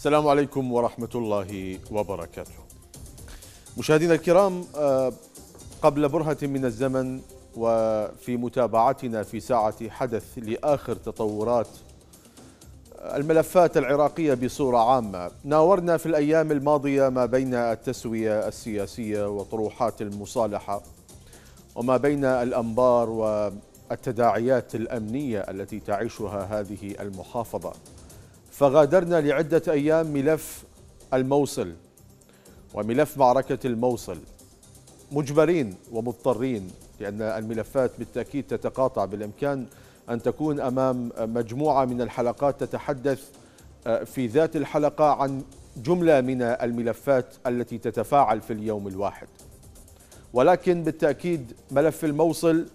السلام عليكم ورحمة الله وبركاته مشاهدينا الكرام آه، قبل برهة من الزمن وفي متابعتنا في ساعة حدث لآخر تطورات آه، الملفات العراقية بصورة عامة ناورنا في الأيام الماضية ما بين التسوية السياسية وطروحات المصالحة وما بين الأنبار والتداعيات الأمنية التي تعيشها هذه المحافظة فغادرنا لعدة أيام ملف الموصل وملف معركة الموصل مجبرين ومضطرين لأن الملفات بالتأكيد تتقاطع بالإمكان أن تكون أمام مجموعة من الحلقات تتحدث آه، في ذات الحلقة عن جملة من الملفات التي تتفاعل في اليوم الواحد ولكن بالتأكيد ملف الموصل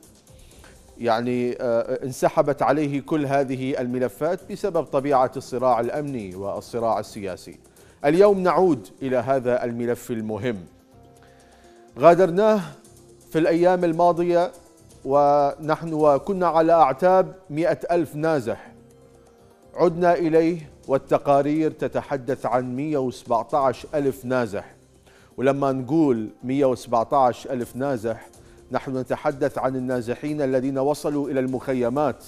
يعني آه، انسحبت عليه كل هذه الملفات بسبب طبيعة الصراع الأمني والصراع السياسي اليوم نعود إلى هذا الملف المهم غادرناه في الأيام الماضية ونحن وكنا على أعتاب مئة ألف نازح عدنا إليه والتقارير تتحدث عن 117 ألف نازح ولما نقول 117 ألف نازح نحن نتحدث عن النازحين الذين وصلوا إلى المخيمات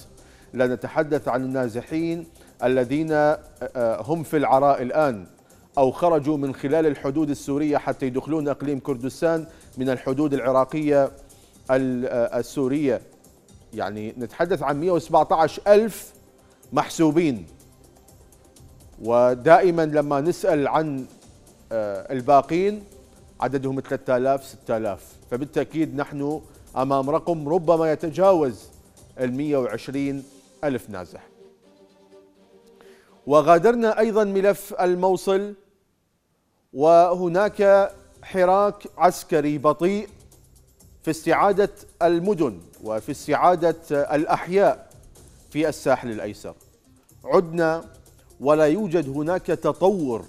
لا نتحدث عن النازحين الذين آه، آه، هم في العراء الآن أو خرجوا من خلال الحدود السورية حتى يدخلون أقليم كردستان من الحدود العراقية آه، السورية يعني نتحدث عن 117 ألف محسوبين ودائما لما نسأل عن الباقين عددهم 3000 6000 فبالتأكيد نحن أمام رقم ربما يتجاوز ال 120 ألف نازح وغادرنا أيضا ملف الموصل وهناك حراك عسكري بطيء في استعادة المدن وفي استعادة الأحياء في الساحل الأيسر عدنا ولا يوجد هناك تطور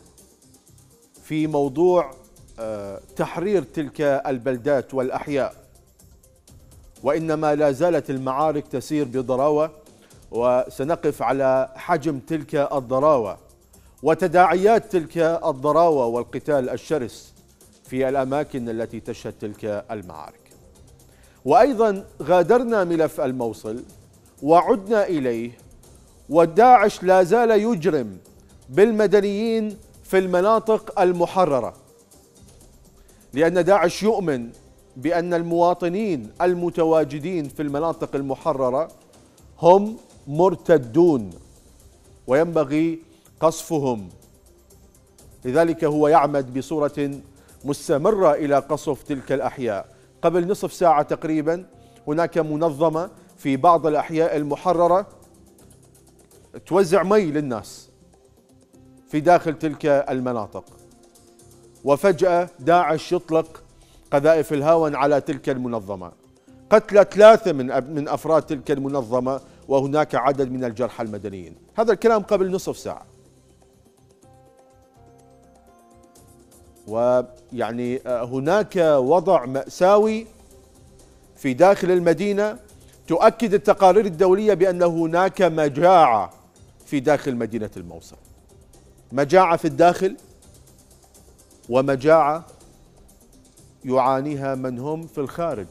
في موضوع آه، تحرير تلك البلدات والأحياء وإنما لا زالت المعارك تسير بضراوة وسنقف على حجم تلك الضراوة وتداعيات تلك الضراوة والقتال الشرس في الأماكن التي تشهد تلك المعارك وأيضا غادرنا ملف الموصل وعدنا إليه وداعش لا زال يجرم بالمدنيين في المناطق المحررة لأن داعش يؤمن بأن المواطنين المتواجدين في المناطق المحررة هم مرتدون وينبغي قصفهم لذلك هو يعمد بصورة مستمرة إلى قصف تلك الأحياء قبل نصف ساعة تقريبا هناك منظمة في بعض الأحياء المحررة توزع مي للناس في داخل تلك المناطق وفجأة داعش يطلق قذائف الهاون على تلك المنظمة قتل ثلاثة من من أفراد تلك المنظمة وهناك عدد من الجرحى المدنيين هذا الكلام قبل نصف ساعة ويعني آه، هناك وضع مأساوي في داخل المدينة تؤكد التقارير الدولية بأن هناك مجاعة في داخل مدينة الموصل مجاعة في الداخل ومجاعة يعانيها من هم في الخارج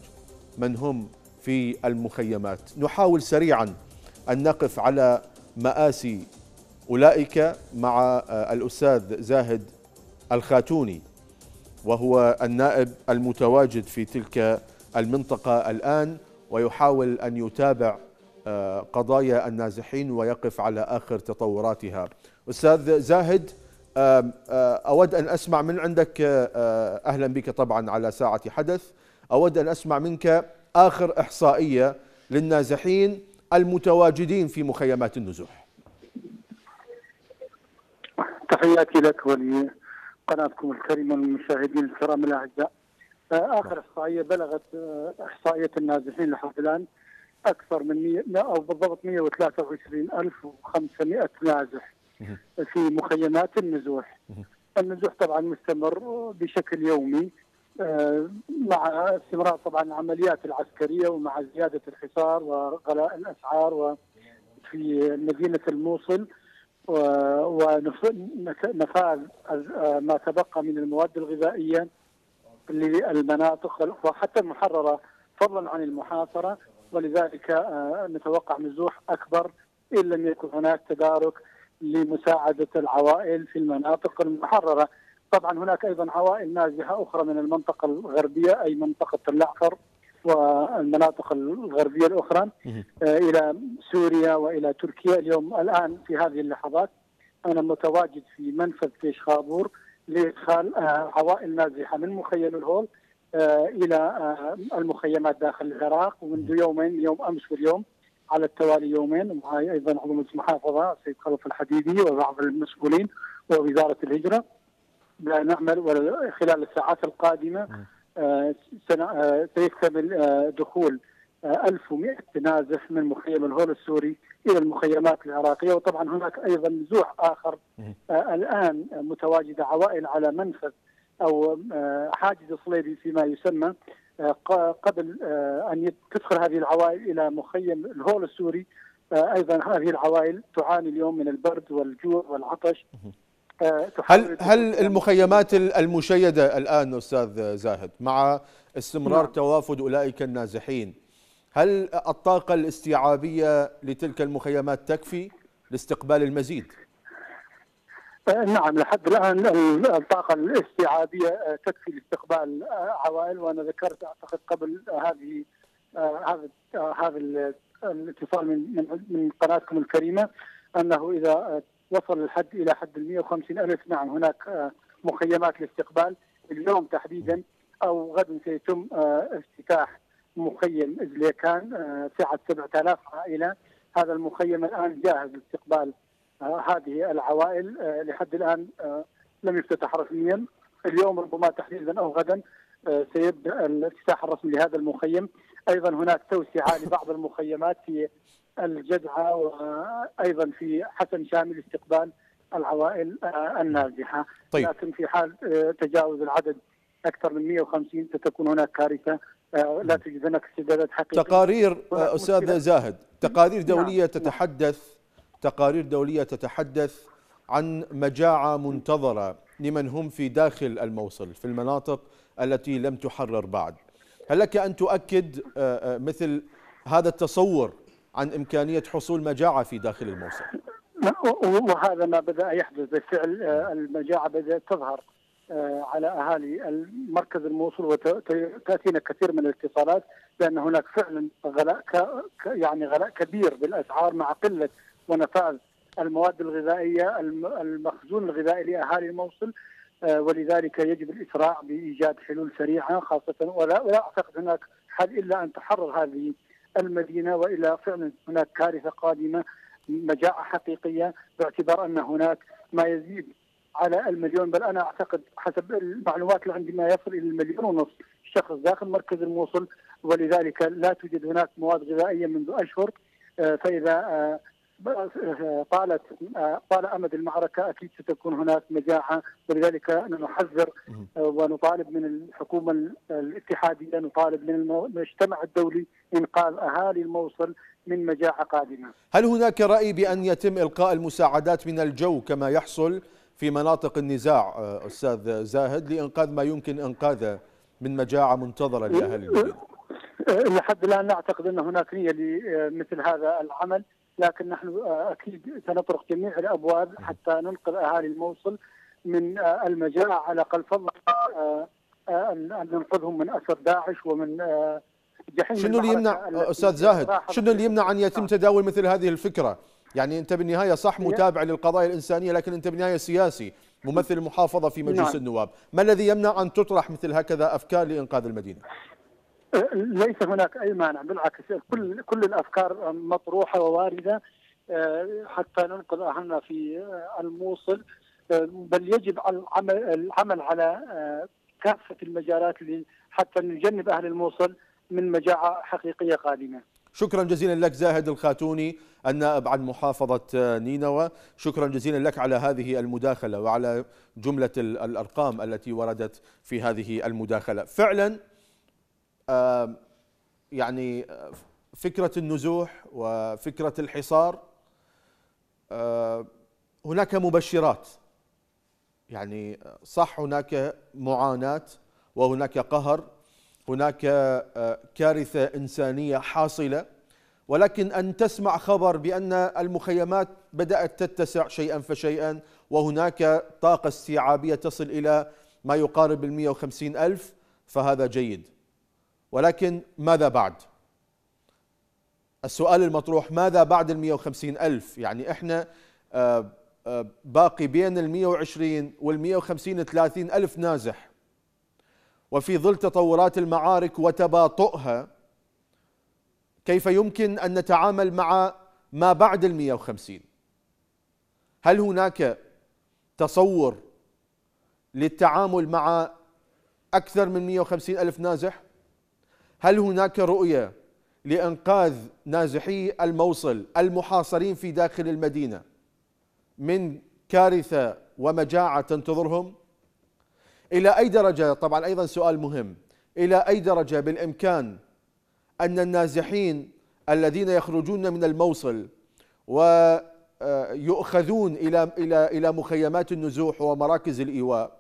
من هم في المخيمات نحاول سريعا أن نقف على مآسي أولئك مع آه، الأستاذ زاهد الخاتوني وهو النائب المتواجد في تلك المنطقة الآن ويحاول أن يتابع آه، قضايا النازحين ويقف على آخر تطوراتها أستاذ زاهد أود أن أسمع من عندك أهلا بك طبعا على ساعة حدث أود أن أسمع منك آخر إحصائية للنازحين المتواجدين في مخيمات النزوح تحياتي لك ولقناتكم الكريمة والمشاهدين الكرام الأعزاء آخر إحصائية بلغت إحصائية النازحين لحد الآن أكثر من 100 أو بالضبط 123 ألف نازح في مخيمات النزوح النزوح طبعا مستمر بشكل يومي آه، مع استمرار طبعا العمليات العسكريه ومع زياده الحصار وغلاء الاسعار في مدينه الموصل ونفاذ آه، ما تبقى من المواد الغذائيه للمناطق وحتى المحرره فضلا عن المحاصره ولذلك آه، نتوقع نزوح اكبر ان لم يكن هناك تدارك لمساعده العوائل في المناطق المحرره. طبعا هناك ايضا عوائل نازحه اخرى من المنطقه الغربيه اي منطقه الاعفر والمناطق الغربيه الاخرى الى سوريا والى تركيا اليوم الان في هذه اللحظات انا متواجد في منفذ فيش خابور لادخال آه، عوائل نازحه من مخيم الهول آه، الى آه، المخيمات داخل العراق ومنذ يومين يوم امس واليوم على التوالي يومين وهي ايضا عضو المحافظه السيد خلف الحديدي وبعض المسؤولين ووزاره الهجره نعمل خلال الساعات القادمه آه، آه، سيكتمل آه، دخول 1100 نازح من مخيم الهول السوري الى المخيمات العراقيه وطبعا هناك ايضا نزوح اخر الان متواجده عوائل على منفذ او حاجز صليبي فيما يسمى قبل آه، ان تدخل هذه العوائل الى مخيم الهول السوري آه، ايضا هذه العوائل تعاني اليوم من البرد والجوع والعطش آه، هل هل المخيمات المشيده الان استاذ زاهد مع استمرار نعم. توافد اولئك النازحين هل الطاقه الاستيعابيه لتلك المخيمات تكفي لاستقبال المزيد؟ نعم لحد الان الطاقه الاستيعابيه آه، تكفي لاستقبال آه، عوائل وانا ذكرت اعتقد قبل آه، هذه هذا هذا الاتصال من من قناتكم الكريمه انه اذا وصل الحد الى حد ال 150 الف نعم هناك مخيمات لاستقبال اليوم تحديدا او غدا سيتم افتتاح مخيم ازليكان سعه 7000 عائله هذا المخيم الان جاهز لاستقبال هذه العوائل آه، لحد الان آه، لم يفتتح رسميا اليوم ربما تحديدا او غدا آه، سيبدا الافتتاح الرسمي لهذا المخيم ايضا هناك توسعه لبعض المخيمات في الجدعه وايضا في حسن شامل استقبال العوائل النازحه طيب. لكن في حال تجاوز العدد اكثر من 150 ستكون هناك كارثه لا توجد هناك استعدادات حقيقيه تقارير استاذ زاهد تقارير نعم. دوليه نعم. تتحدث تقارير دولية تتحدث عن مجاعة منتظرة لمن هم في داخل الموصل في المناطق التي لم تحرر بعد هل لك أن تؤكد آه، آه، مثل هذا التصور عن إمكانية حصول مجاعة في داخل الموصل وهذا ما بدأ يحدث بالفعل آه، المجاعة بدأت تظهر على اهالي مركز الموصل وتاتينا كثير من الاتصالات بان هناك فعلا غلاء يعني غلاء كبير بالاسعار مع قله ونفاذ المواد الغذائيه المخزون الغذائي لاهالي الموصل آه، ولذلك يجب الاسراع بايجاد حلول سريعه خاصه ولا ولا اعتقد هناك حل الا ان تحرر هذه المدينه والا فعلا هناك كارثه قادمه مجاعه حقيقيه باعتبار ان هناك ما يزيد على المليون بل انا اعتقد حسب المعلومات اللي عندي ما يصل الى المليون ونص شخص داخل مركز الموصل ولذلك لا توجد هناك مواد غذائيه منذ اشهر آه، فاذا آه، آه، طالت آه، طال امد المعركه اكيد ستكون هناك مجاعه ولذلك نحذر آه، ونطالب من الحكومه الاتحاديه نطالب من المجتمع الدولي انقاذ اهالي الموصل من مجاعه قادمه. هل هناك راي بان يتم القاء المساعدات من الجو كما يحصل في مناطق النزاع استاذ زاهد لانقاذ ما يمكن انقاذه من مجاعه منتظره لاهالي الجو؟ لحد الان نعتقد ان هناك نيه لمثل هذا العمل لكن نحن آه، اكيد سنطرق جميع الابواب حتى ننقذ اهالي الموصل من آه، المجاعه على الاقل فضلا آه، ان ننقذهم من اسر داعش ومن جحيم شنو اللي يمنع استاذ زاهد شنو اللي يمنع ان يتم تداول مثل هذه الفكره؟ يعني انت بالنهايه صح متابع للقضايا الانسانيه لكن انت بالنهايه سياسي ممثل المحافظه في مجلس نعم. النواب، ما الذي يمنع ان تطرح مثل هكذا افكار لانقاذ المدينه؟ ليس هناك اي مانع بالعكس كل كل الافكار مطروحه ووارده آه، حتى ننقذ اهلنا في آه، الموصل آه، بل يجب العمل العمل على كافه المجالات حتى نجنب اهل الموصل من مجاعه حقيقيه قادمه. شكرا جزيلا لك زاهد الخاتوني النائب عن محافظة نينوى شكرا جزيلا لك على هذه المداخلة وعلى جملة الأرقام التي وردت في هذه المداخلة فعلا يعني فكرة النزوح وفكرة الحصار هناك مبشرات يعني صح هناك معاناة وهناك قهر هناك كارثة إنسانية حاصلة ولكن أن تسمع خبر بأن المخيمات بدأت تتسع شيئا فشيئا وهناك طاقة استيعابية تصل إلى ما يقارب المئة وخمسين ألف فهذا جيد ولكن ماذا بعد السؤال المطروح ماذا بعد ال وخمسين ألف يعني إحنا آه، آه، باقي بين ال 120 وال 150 ثلاثين ألف نازح وفي ظل تطورات المعارك وتباطؤها كيف يمكن أن نتعامل مع ما بعد ال 150 هل هناك تصور للتعامل مع أكثر من 150 ألف نازح هل هناك رؤية لإنقاذ نازحي الموصل المحاصرين في داخل المدينة من كارثة ومجاعة تنتظرهم إلى أي درجة طبعا أيضا سؤال مهم إلى أي درجة بالإمكان أن النازحين الذين يخرجون من الموصل ويؤخذون آه، إلى إلى إلى مخيمات النزوح ومراكز الإيواء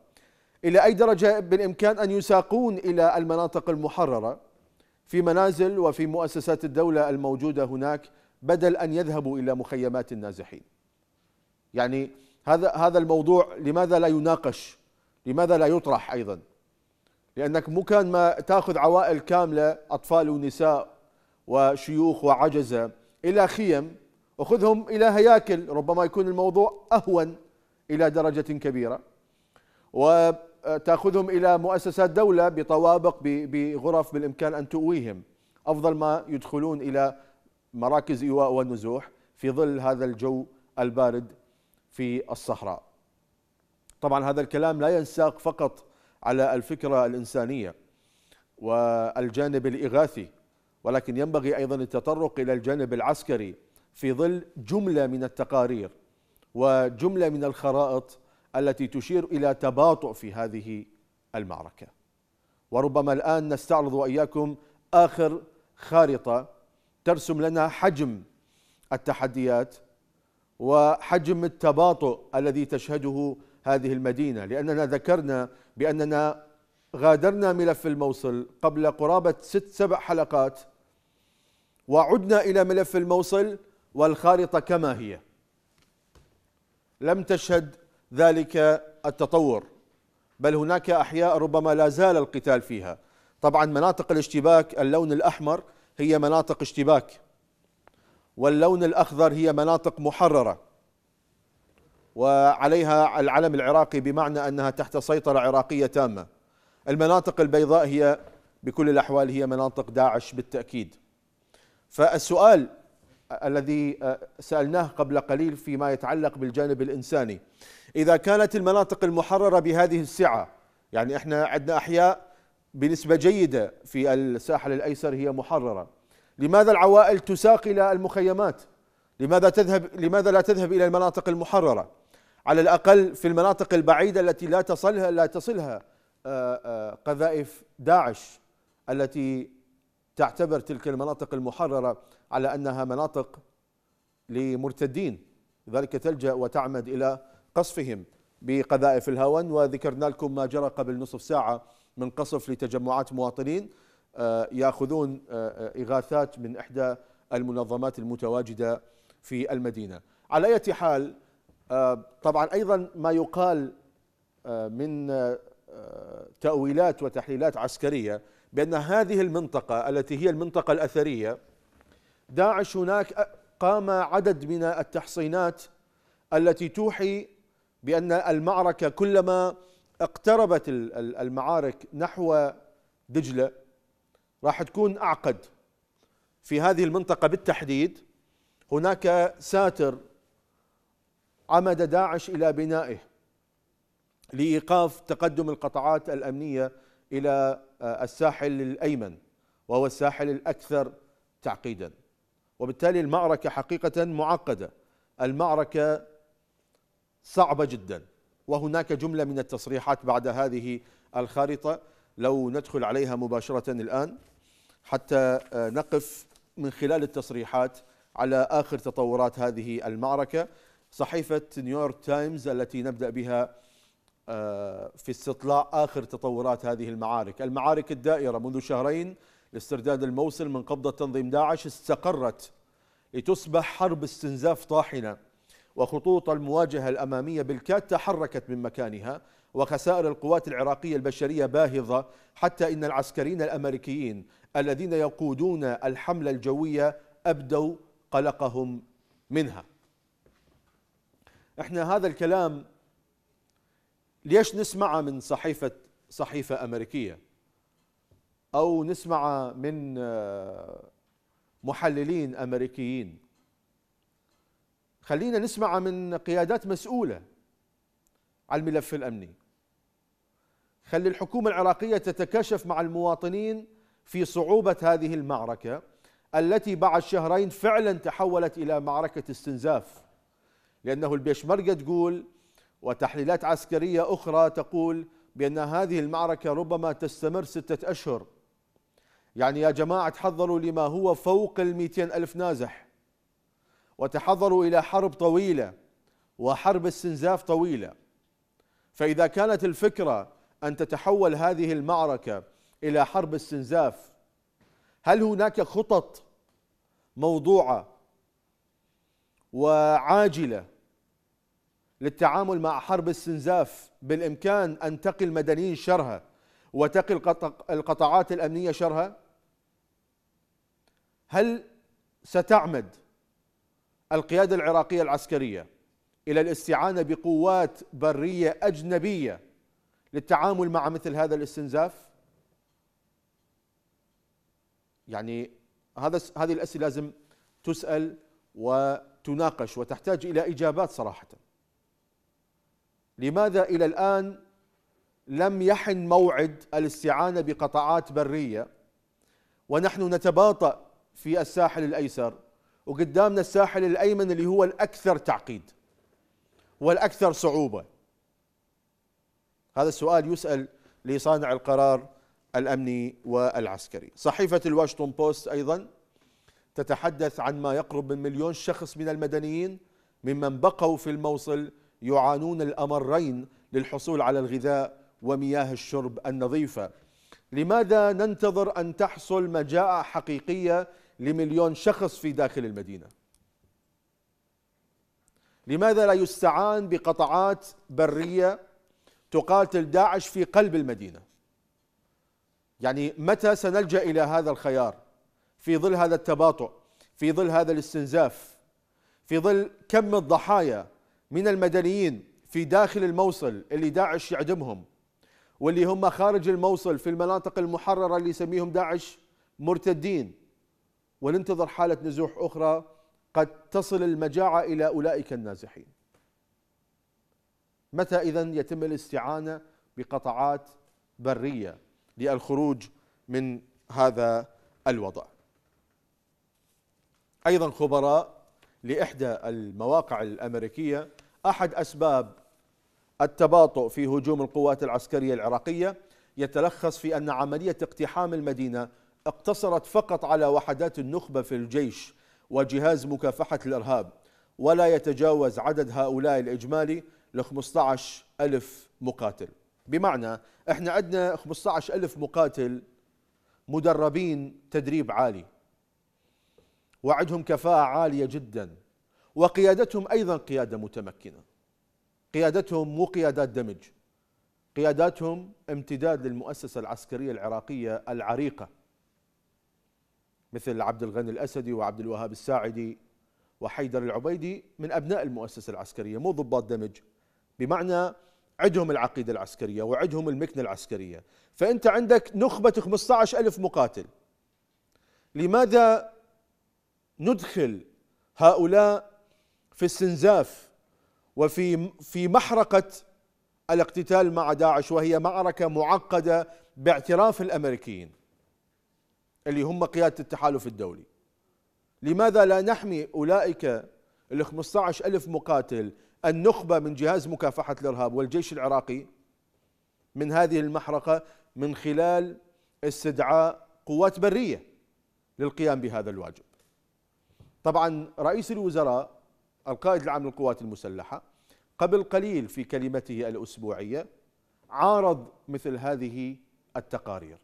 إلى أي درجة بالإمكان أن يساقون إلى المناطق المحررة في منازل وفي مؤسسات الدولة الموجودة هناك بدل أن يذهبوا إلى مخيمات النازحين يعني هذا هذا الموضوع لماذا لا يناقش لماذا لا يطرح أيضا لأنك مو كان ما تأخذ عوائل كاملة أطفال ونساء وشيوخ وعجزة إلى خيم وخذهم إلى هياكل ربما يكون الموضوع أهون إلى درجة كبيرة و آه، تأخذهم إلى مؤسسات دولة بطوابق بغرف بالإمكان أن تؤويهم أفضل ما يدخلون إلى مراكز إيواء والنزوح في ظل هذا الجو البارد في الصحراء طبعا هذا الكلام لا ينساق فقط على الفكرة الإنسانية والجانب الإغاثي ولكن ينبغي أيضا التطرق إلى الجانب العسكري في ظل جملة من التقارير وجملة من الخرائط التي تشير إلى تباطؤ في هذه المعركة وربما الآن نستعرض وإياكم آخر خارطة ترسم لنا حجم التحديات وحجم التباطؤ الذي تشهده هذه المدينة لأننا ذكرنا بأننا غادرنا ملف الموصل قبل قرابة ست سبع حلقات وعدنا إلى ملف الموصل والخارطة كما هي لم تشهد ذلك التطور بل هناك أحياء ربما لا زال القتال فيها طبعا مناطق الاشتباك اللون الأحمر هي مناطق اشتباك واللون الأخضر هي مناطق محررة وعليها العلم العراقي بمعنى أنها تحت سيطرة عراقية تامة المناطق البيضاء هي بكل الأحوال هي مناطق داعش بالتأكيد فالسؤال الذي آه، سألناه قبل قليل فيما يتعلق بالجانب الإنساني إذا كانت المناطق المحررة بهذه السعة يعني إحنا عندنا أحياء بنسبة جيدة في الساحل الأيسر هي محررة لماذا العوائل تساق إلى المخيمات لماذا, تذهب لماذا لا تذهب إلى المناطق المحررة على الأقل في المناطق البعيدة التي لا تصلها لا تصلها آه، آه، قذائف داعش التي تعتبر تلك المناطق المحررة على أنها مناطق لمرتدين لذلك تلجأ وتعمد إلى قصفهم بقذائف الهوان وذكرنا لكم ما جرى قبل نصف ساعة من قصف لتجمعات مواطنين آه، يأخذون آه، آه، إغاثات من إحدى المنظمات المتواجدة في المدينة على أي حال طبعا أيضا ما يقال من تأويلات وتحليلات عسكرية بأن هذه المنطقة التي هي المنطقة الأثرية داعش هناك قام عدد من التحصينات التي توحي بأن المعركة كلما اقتربت المعارك نحو دجلة راح تكون أعقد في هذه المنطقة بالتحديد هناك ساتر عمد داعش إلى بنائه لإيقاف تقدم القطعات الأمنية إلى آه، الساحل الايمن وهو الساحل الاكثر تعقيدا وبالتالي المعركه حقيقه معقده المعركه صعبه جدا وهناك جمله من التصريحات بعد هذه الخارطه لو ندخل عليها مباشره الان حتى آه، نقف من خلال التصريحات على اخر تطورات هذه المعركه صحيفه نيويورك تايمز التي نبدا بها آه، في استطلاع آخر تطورات هذه المعارك المعارك الدائرة منذ شهرين لاسترداد الموصل من قبضة تنظيم داعش استقرت لتصبح حرب استنزاف طاحنة وخطوط المواجهة الأمامية بالكاد تحركت من مكانها وخسائر القوات العراقية البشرية باهظة حتى إن العسكريين الأمريكيين الذين يقودون الحملة الجوية أبدوا قلقهم منها احنا هذا الكلام ليش نسمع من صحيفة صحيفة أمريكية أو نسمع من آه، محللين أمريكيين خلينا نسمع من قيادات مسؤولة على الملف الأمني خلي الحكومة العراقية تتكشف مع المواطنين في صعوبة هذه المعركة التي بعد شهرين فعلا تحولت إلى معركة استنزاف لأنه البيشمركة تقول وتحليلات عسكرية أخرى تقول بأن هذه المعركة ربما تستمر ستة أشهر يعني يا جماعة تحضروا لما هو فوق الميتين ألف نازح وتحضروا إلى حرب طويلة وحرب استنزاف طويلة فإذا كانت الفكرة أن تتحول هذه المعركة إلى حرب استنزاف هل هناك خطط موضوعة وعاجلة للتعامل مع حرب السنزاف بالإمكان أن تقي المدنيين شرها وتقي القطاعات الأمنية شرها هل ستعمد القيادة العراقية العسكرية إلى الاستعانة بقوات برية أجنبية للتعامل مع مثل هذا الاستنزاف يعني هذا هذه الأسئلة لازم تسأل وتناقش وتحتاج إلى إجابات صراحةً لماذا إلى الآن لم يحن موعد الاستعانة بقطعات برية ونحن نتباطأ في الساحل الأيسر وقدامنا الساحل الأيمن اللي هو الأكثر تعقيد والأكثر صعوبة هذا السؤال يسأل لصانع القرار الأمني والعسكري صحيفة الواشنطن بوست أيضا تتحدث عن ما يقرب من مليون شخص من المدنيين ممن بقوا في الموصل يعانون الأمرين للحصول على الغذاء ومياه الشرب النظيفة لماذا ننتظر أن تحصل مجاعة حقيقية لمليون شخص في داخل المدينة لماذا لا يستعان بقطعات برية تقاتل داعش في قلب المدينة يعني متى سنلجأ إلى هذا الخيار في ظل هذا التباطؤ في ظل هذا الاستنزاف في ظل كم الضحايا من المدنيين في داخل الموصل اللي داعش يعدمهم واللي هم خارج الموصل في المناطق المحررة اللي يسميهم داعش مرتدين وننتظر حالة نزوح أخرى قد تصل المجاعة إلى أولئك النازحين متى إذا يتم الاستعانة بقطعات برية للخروج من هذا الوضع أيضا خبراء لإحدى المواقع الأمريكية أحد أسباب التباطؤ في هجوم القوات العسكرية العراقية يتلخص في أن عملية اقتحام المدينة اقتصرت فقط على وحدات النخبة في الجيش وجهاز مكافحة الإرهاب ولا يتجاوز عدد هؤلاء الإجمالي ل 15 ألف مقاتل بمعنى احنا عندنا 15 ألف مقاتل مدربين تدريب عالي وعندهم كفاءة عالية جداً وقيادتهم أيضا قيادة متمكنة قيادتهم مو قيادات دمج قياداتهم امتداد للمؤسسة العسكرية العراقية العريقة مثل عبد الغني الأسدي وعبد الوهاب الساعدي وحيدر العبيدي من أبناء المؤسسة العسكرية مو ضباط دمج بمعنى عدهم العقيدة العسكرية وعدهم المكنة العسكرية فأنت عندك نخبة 15 ألف مقاتل لماذا ندخل هؤلاء في استنزاف وفي في محرقة الاقتتال مع داعش وهي معركة معقدة باعتراف الأمريكيين اللي هم قيادة التحالف الدولي لماذا لا نحمي أولئك ال 15 ألف مقاتل النخبة من جهاز مكافحة الإرهاب والجيش العراقي من هذه المحرقة من خلال استدعاء قوات برية للقيام بهذا الواجب طبعا رئيس الوزراء القائد العام للقوات المسلحة قبل قليل في كلمته الأسبوعية عارض مثل هذه التقارير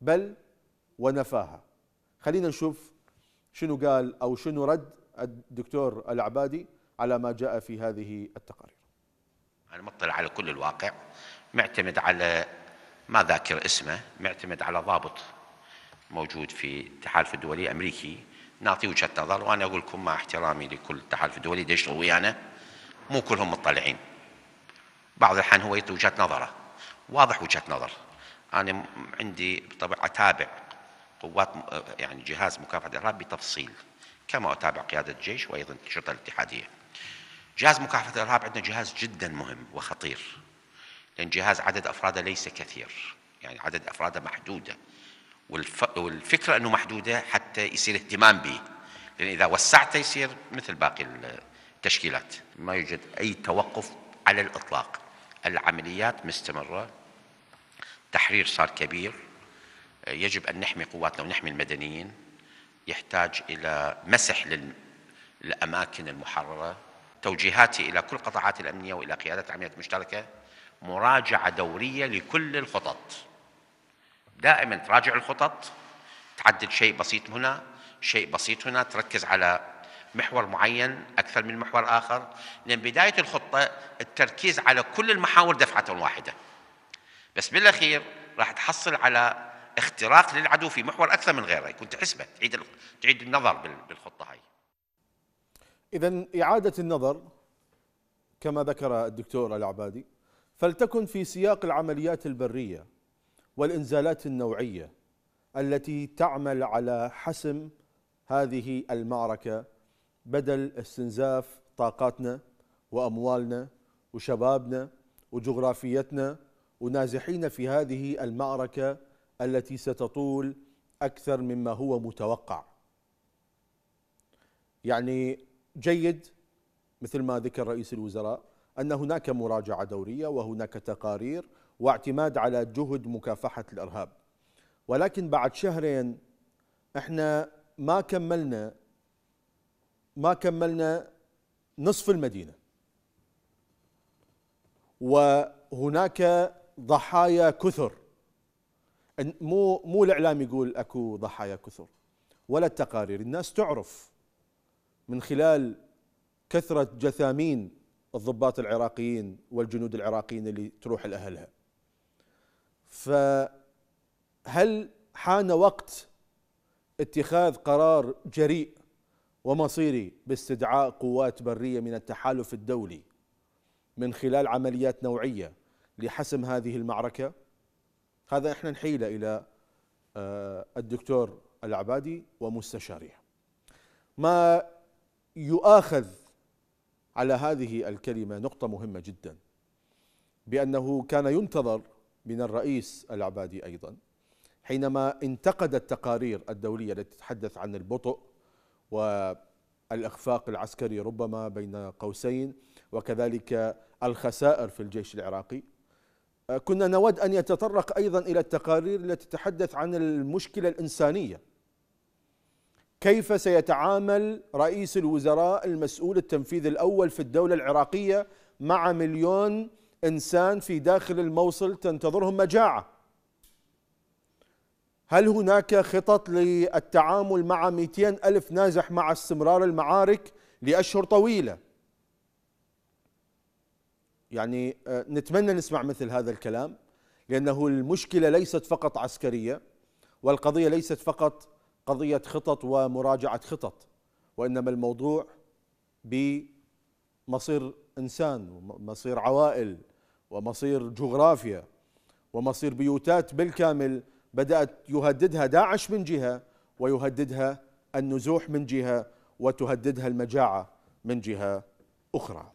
بل ونفاها خلينا نشوف شنو قال أو شنو رد الدكتور العبادي على ما جاء في هذه التقارير أنا مطلع على كل الواقع معتمد على ما ذاكر اسمه معتمد على ضابط موجود في التحالف الدولي الأمريكي نعطيه وجهه نظر وانا اقول لكم مع احترامي لكل التحالف الدولي اللي يشتغل ويانا مو كلهم مطلعين بعض الاحيان هو يعطي وجهه نظره واضح وجهه نظر انا عندي طبعا اتابع قوات يعني جهاز مكافحه الارهاب بتفصيل كما اتابع قياده الجيش وايضا الشرطه الاتحاديه جهاز مكافحه الارهاب عندنا جهاز جدا مهم وخطير لان جهاز عدد افراده ليس كثير يعني عدد افراده محدوده والفكره انه محدوده حتى يصير اهتمام به لان اذا وسعته يصير مثل باقي التشكيلات ما يوجد اي توقف على الاطلاق العمليات مستمره تحرير صار كبير يجب ان نحمي قواتنا ونحمي المدنيين يحتاج الى مسح للاماكن المحرره توجيهاتي الى كل القطاعات الامنيه والى قيادات العمليات المشتركه مراجعه دوريه لكل الخطط دائما تراجع الخطط تعدل شيء بسيط هنا شيء بسيط هنا تركز على محور معين أكثر من محور آخر لأن بداية الخطة التركيز على كل المحاور دفعة واحدة بس بالأخير راح تحصل على اختراق للعدو في محور أكثر من غيره يكون تحسبه تعيد تعيد النظر بالخطة هاي إذا إعادة النظر كما ذكر الدكتور العبادي فلتكن في سياق العمليات البرية والإنزالات النوعية التي تعمل على حسم هذه المعركة بدل استنزاف طاقاتنا وأموالنا وشبابنا وجغرافيتنا ونازحين في هذه المعركة التي ستطول أكثر مما هو متوقع يعني جيد مثل ما ذكر رئيس الوزراء أن هناك مراجعة دورية وهناك تقارير واعتماد على جهد مكافحة الإرهاب ولكن بعد شهرين احنا ما كملنا ما كملنا نصف المدينة وهناك ضحايا كثر مو مو الاعلام يقول اكو ضحايا كثر ولا التقارير الناس تعرف من خلال كثره جثامين الضباط العراقيين والجنود العراقيين اللي تروح لاهلها فهل حان وقت اتخاذ قرار جريء ومصيري باستدعاء قوات بريه من التحالف الدولي من خلال عمليات نوعيه لحسم هذه المعركه هذا احنا نحيله الى آه، الدكتور العبادي ومستشاريه ما يؤاخذ على هذه الكلمه نقطه مهمه جدا بانه كان ينتظر من الرئيس العبادي أيضا حينما انتقد التقارير الدولية التي تتحدث عن البطء والإخفاق العسكري ربما بين قوسين وكذلك الخسائر في الجيش العراقي كنا نود أن يتطرق أيضا إلى التقارير التي تتحدث عن المشكلة الإنسانية كيف سيتعامل رئيس الوزراء المسؤول التنفيذي الأول في الدولة العراقية مع مليون إنسان في داخل الموصل تنتظرهم مجاعة هل هناك خطط للتعامل مع 200 ألف نازح مع استمرار المعارك لأشهر طويلة يعني آه، نتمنى نسمع مثل هذا الكلام لأنه المشكلة ليست فقط عسكرية والقضية ليست فقط قضية خطط ومراجعة خطط وإنما الموضوع بمصير إنسان ومصير عوائل ومصير جغرافيا ومصير بيوتات بالكامل بدأت يهددها داعش من جهة ويهددها النزوح من جهة وتهددها المجاعة من جهة أخرى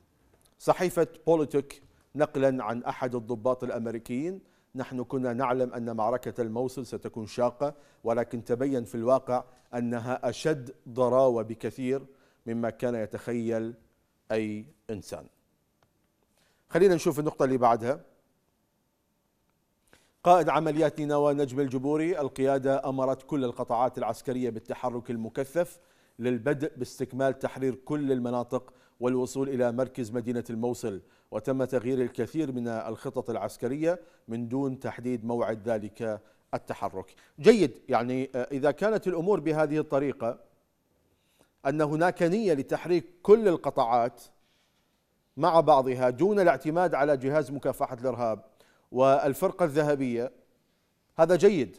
صحيفة بوليتيك نقلا عن أحد الضباط الأمريكيين نحن كنا نعلم أن معركة الموصل ستكون شاقة ولكن تبين في الواقع أنها أشد ضراوة بكثير مما كان يتخيل أي إنسان خلينا نشوف النقطة اللي بعدها قائد عمليات نينوى نجم الجبوري القيادة أمرت كل القطاعات العسكرية بالتحرك المكثف للبدء باستكمال تحرير كل المناطق والوصول إلى مركز مدينة الموصل وتم تغيير الكثير من الخطط العسكرية من دون تحديد موعد ذلك التحرك جيد يعني آه، إذا كانت الأمور بهذه الطريقة أن هناك نية لتحريك كل القطاعات مع بعضها دون الاعتماد على جهاز مكافحة الإرهاب والفرقة الذهبية هذا جيد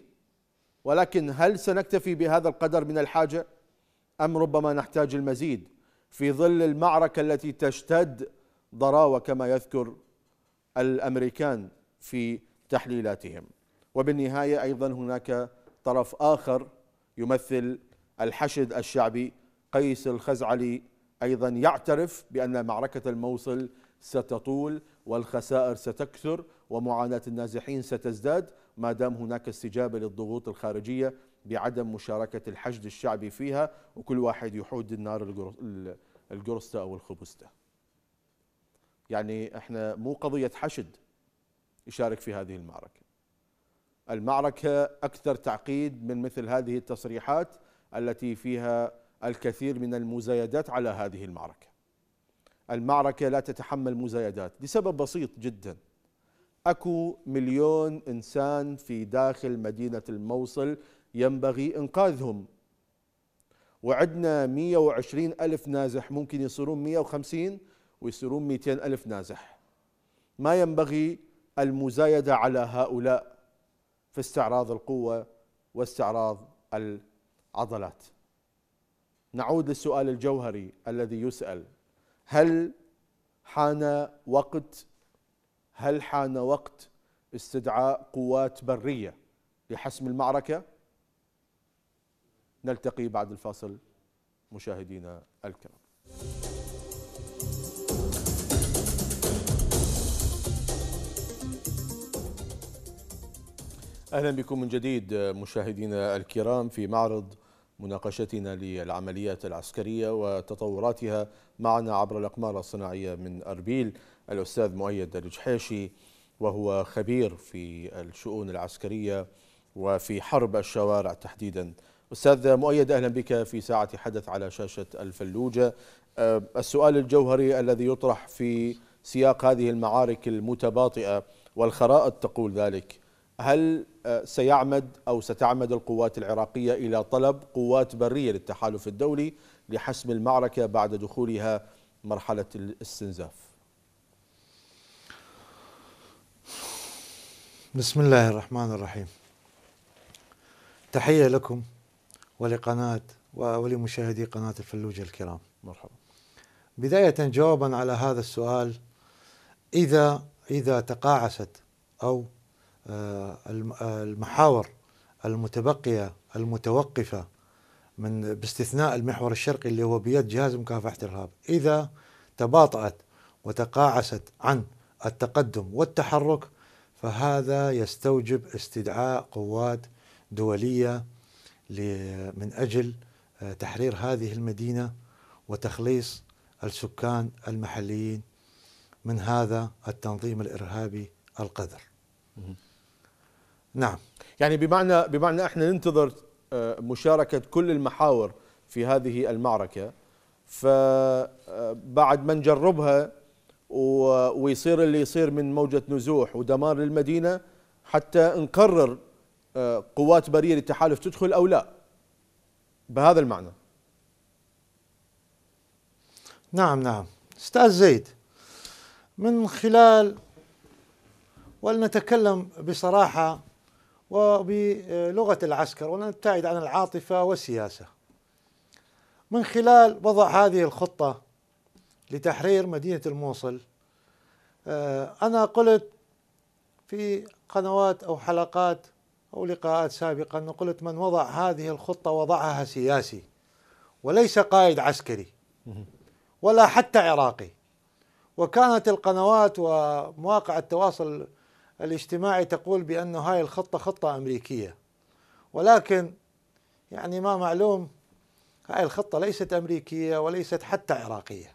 ولكن هل سنكتفي بهذا القدر من الحاجة أم ربما نحتاج المزيد في ظل المعركة التي تشتد ضراوة كما يذكر الأمريكان في تحليلاتهم وبالنهاية أيضا هناك طرف آخر يمثل الحشد الشعبي قيس الخزعلي أيضا يعترف بأن معركة الموصل ستطول والخسائر ستكثر ومعاناة النازحين ستزداد ما دام هناك استجابة للضغوط الخارجية بعدم مشاركة الحشد الشعبي فيها وكل واحد يحود النار القرصة أو الخبزة يعني احنا مو قضية حشد يشارك في هذه المعركة المعركة أكثر تعقيد من مثل هذه التصريحات التي فيها الكثير من المزايدات على هذه المعركة المعركة لا تتحمل مزايدات لسبب بسيط جدا أكو مليون إنسان في داخل مدينة الموصل ينبغي إنقاذهم وعندنا 120 ألف نازح ممكن يصيرون 150 ويصيرون 200 ألف نازح ما ينبغي المزايدة على هؤلاء في استعراض القوة واستعراض العضلات نعود للسؤال الجوهري الذي يسأل هل حان وقت هل حان وقت استدعاء قوات برية لحسم المعركة نلتقي بعد الفاصل مشاهدينا الكرام اهلا بكم من جديد مشاهدينا الكرام في معرض مناقشتنا للعمليات العسكرية وتطوراتها معنا عبر الأقمار الصناعية من أربيل الأستاذ مؤيد الجحيشي وهو خبير في الشؤون العسكرية وفي حرب الشوارع تحديدا أستاذ مؤيد أهلا بك في ساعة حدث على شاشة الفلوجة أه، السؤال الجوهري الذي يطرح في سياق هذه المعارك المتباطئة والخرائط تقول ذلك هل آه، سيعمد أو ستعمد القوات العراقية إلى طلب قوات برية للتحالف الدولي لحسم المعركة بعد دخولها مرحلة الاستنزاف بسم الله الرحمن الرحيم تحية لكم ولقناة ولمشاهدي قناة الفلوجة الكرام مرحبا بداية جوابا على هذا السؤال إذا إذا تقاعست أو آه، آه، المحاور المتبقية المتوقفة من باستثناء المحور الشرقي اللي هو بيد جهاز مكافحة الإرهاب إذا تباطأت وتقاعست عن التقدم والتحرك فهذا يستوجب استدعاء قوات دولية من أجل آه، تحرير هذه المدينة وتخليص السكان المحليين من هذا التنظيم الإرهابي القذر. نعم يعني بمعنى بمعنى احنا ننتظر آه، مشاركة كل المحاور في هذه المعركة فبعد آه، ما نجربها ويصير اللي يصير من موجة نزوح ودمار للمدينة حتى نقرر آه، قوات برية للتحالف تدخل أو لا بهذا المعنى نعم نعم استاذ زيد من خلال ولنتكلم بصراحه وبلغة العسكر ونبتعد عن العاطفة والسياسة من خلال وضع هذه الخطة لتحرير مدينة الموصل آه، أنا قلت في قنوات أو حلقات أو لقاءات سابقة أنه قلت من وضع هذه الخطة وضعها سياسي وليس قائد عسكري ولا حتى عراقي وكانت القنوات ومواقع التواصل الاجتماعي تقول بأن هاي الخطة خطة أمريكية ولكن يعني ما معلوم هاي الخطة ليست أمريكية وليست حتى عراقية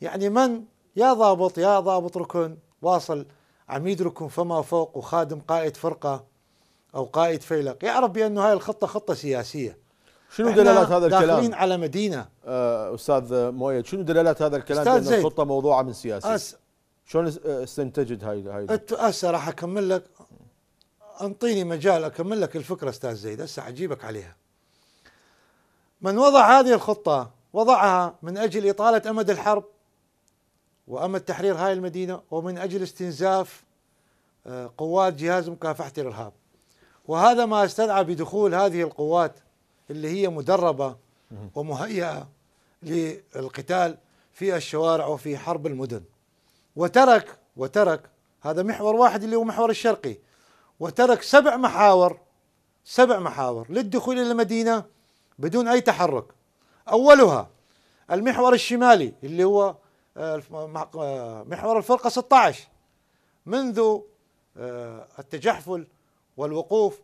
يعني من يا ضابط يا ضابط ركن واصل عميد ركن فما فوق وخادم قائد فرقة أو قائد فيلق يعرف بأن هاي الخطة خطة سياسية شنو دلالات هذا الكلام؟ داخلين على مدينة آه، أستاذ مويد شنو دلالات هذا الكلام بأن الخطة موضوعة من سياسي؟ شلون آه، استنتجت هاي هاي هسه آه، راح اكمل لك انطيني مجال اكمل لك الفكره استاذ زيد هسه اجيبك عليها من وضع هذه الخطه وضعها من اجل اطاله امد الحرب وامد تحرير هاي المدينه ومن اجل استنزاف آه، قوات جهاز مكافحه الارهاب وهذا ما استدعى بدخول هذه القوات اللي هي مدربه ومهيئه للقتال في الشوارع وفي حرب المدن وترك وترك هذا محور واحد اللي هو محور الشرقي وترك سبع محاور سبع محاور للدخول الى المدينه بدون اي تحرك اولها المحور الشمالي اللي هو آه، آه، محور الفرقه 16 منذ آه، التجحفل والوقوف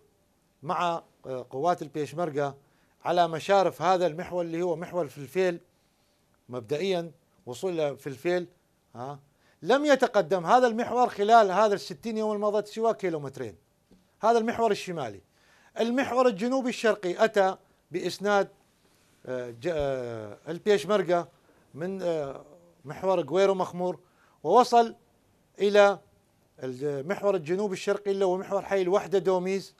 مع قوات البيشمركه على مشارف هذا المحور اللي هو محور في الفيل مبدئيا وصول في الفيل ها لم يتقدم هذا المحور خلال هذا الستين يوم الماضي سوى كيلومترين هذا المحور الشمالي المحور الجنوبي الشرقي أتى بإسناد آه، آه، البيشمركة من آه، محور قويرو مخمور ووصل إلى المحور الجنوبي الشرقي اللي هو محور حي الوحدة دوميز